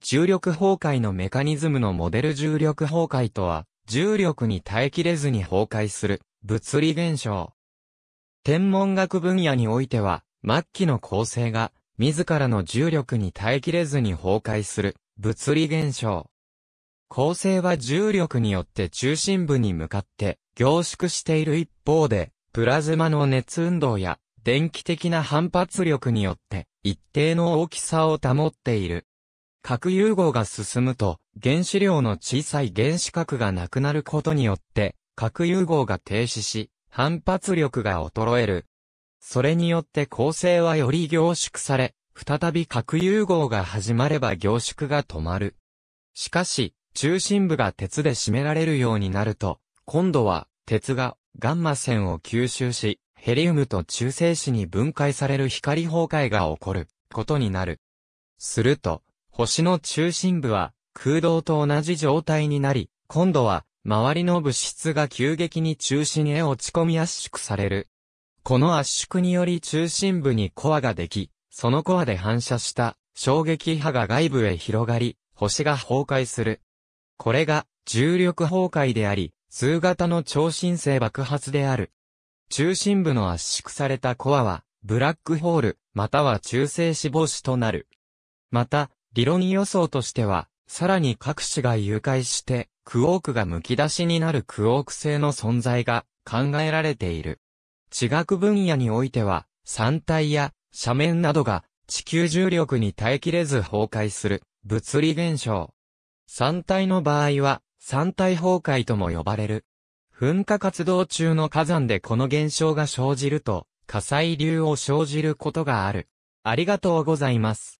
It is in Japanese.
重力崩壊のメカニズムのモデル重力崩壊とは、重力に耐えきれずに崩壊する、物理現象。天文学分野においては、末期の構成が、自らの重力に耐えきれずに崩壊する、物理現象。構成は重力によって中心部に向かって、凝縮している一方で、プラズマの熱運動や、電気的な反発力によって、一定の大きさを保っている。核融合が進むと、原子量の小さい原子核がなくなることによって、核融合が停止し、反発力が衰える。それによって構成はより凝縮され、再び核融合が始まれば凝縮が止まる。しかし、中心部が鉄で締められるようになると、今度は鉄がガンマ線を吸収し、ヘリウムと中性子に分解される光崩壊が起こることになる。すると、星の中心部は空洞と同じ状態になり、今度は周りの物質が急激に中心へ落ち込み圧縮される。この圧縮により中心部にコアができ、そのコアで反射した衝撃波が外部へ広がり、星が崩壊する。これが重力崩壊であり、数型の超新星爆発である。中心部の圧縮されたコアは、ブラックホール、または中性子母子となる。また、理論予想としては、さらに各種が誘拐して、クオークが剥き出しになるクオーク性の存在が考えられている。地学分野においては、山体や斜面などが地球重力に耐えきれず崩壊する物理現象。山体の場合は、山体崩壊とも呼ばれる。噴火活動中の火山でこの現象が生じると、火砕流を生じることがある。ありがとうございます。